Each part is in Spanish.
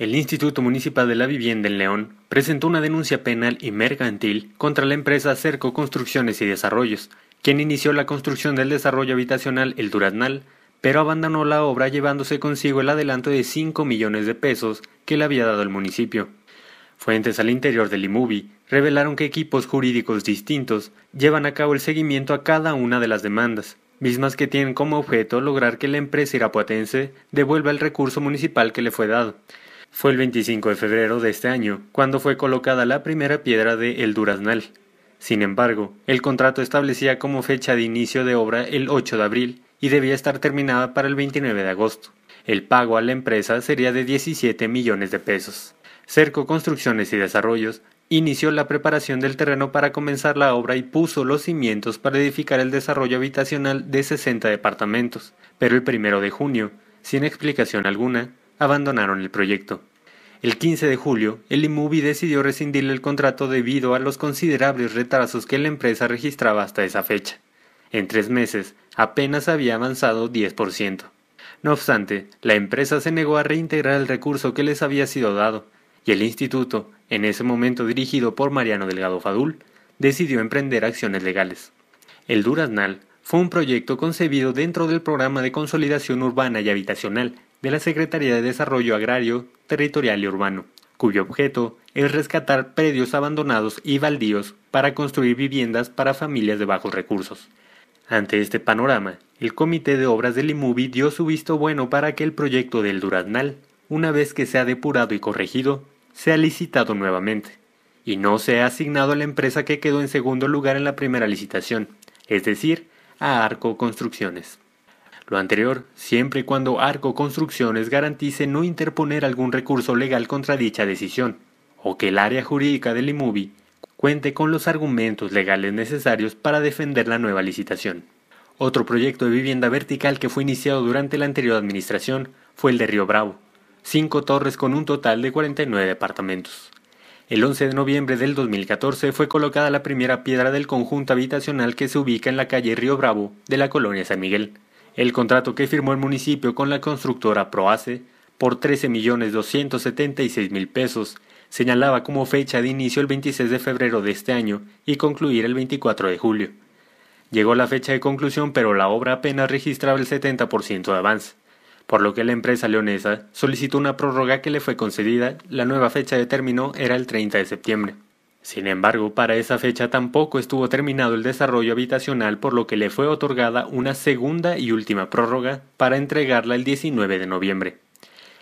El Instituto Municipal de la Vivienda en León presentó una denuncia penal y mercantil contra la empresa Cerco Construcciones y Desarrollos, quien inició la construcción del desarrollo habitacional El Duraznal, pero abandonó la obra llevándose consigo el adelanto de 5 millones de pesos que le había dado el municipio. Fuentes al interior del IMUBI revelaron que equipos jurídicos distintos llevan a cabo el seguimiento a cada una de las demandas, mismas que tienen como objeto lograr que la empresa irapuatense devuelva el recurso municipal que le fue dado. Fue el 25 de febrero de este año cuando fue colocada la primera piedra de El Duraznal. Sin embargo, el contrato establecía como fecha de inicio de obra el 8 de abril y debía estar terminada para el 29 de agosto. El pago a la empresa sería de 17 millones de pesos. Cerco Construcciones y Desarrollos inició la preparación del terreno para comenzar la obra y puso los cimientos para edificar el desarrollo habitacional de 60 departamentos, pero el 1 de junio, sin explicación alguna, abandonaron el proyecto. El 15 de julio, el IMUBI decidió rescindirle el contrato debido a los considerables retrasos que la empresa registraba hasta esa fecha. En tres meses, apenas había avanzado 10%. No obstante, la empresa se negó a reintegrar el recurso que les había sido dado, y el instituto, en ese momento dirigido por Mariano Delgado Fadul, decidió emprender acciones legales. El Duraznal fue un proyecto concebido dentro del programa de consolidación urbana y habitacional de la Secretaría de Desarrollo Agrario, Territorial y Urbano, cuyo objeto es rescatar predios abandonados y baldíos para construir viviendas para familias de bajos recursos. Ante este panorama, el Comité de Obras del IMUBI dio su visto bueno para que el proyecto del Duraznal, una vez que sea depurado y corregido, sea licitado nuevamente, y no sea asignado a la empresa que quedó en segundo lugar en la primera licitación, es decir, a Arco Construcciones. Lo anterior, siempre y cuando Arco Construcciones garantice no interponer algún recurso legal contra dicha decisión, o que el área jurídica del IMUBI cuente con los argumentos legales necesarios para defender la nueva licitación. Otro proyecto de vivienda vertical que fue iniciado durante la anterior administración fue el de Río Bravo, cinco torres con un total de 49 departamentos. El 11 de noviembre del 2014 fue colocada la primera piedra del conjunto habitacional que se ubica en la calle Río Bravo de la colonia San Miguel. El contrato que firmó el municipio con la constructora Proace por 13.276.000 pesos señalaba como fecha de inicio el 26 de febrero de este año y concluir el 24 de julio. Llegó la fecha de conclusión, pero la obra apenas registraba el 70% de avance, por lo que la empresa leonesa solicitó una prórroga que le fue concedida. La nueva fecha de término era el 30 de septiembre. Sin embargo, para esa fecha tampoco estuvo terminado el desarrollo habitacional, por lo que le fue otorgada una segunda y última prórroga para entregarla el 19 de noviembre.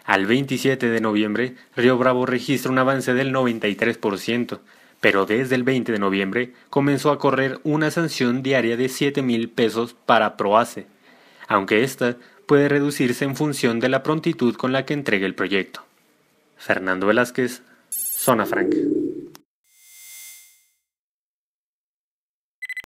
Al 27 de noviembre, Río Bravo registra un avance del 93%, pero desde el 20 de noviembre comenzó a correr una sanción diaria de 7 mil pesos para PROACE, aunque ésta puede reducirse en función de la prontitud con la que entregue el proyecto. Fernando Velázquez, Zona Frank.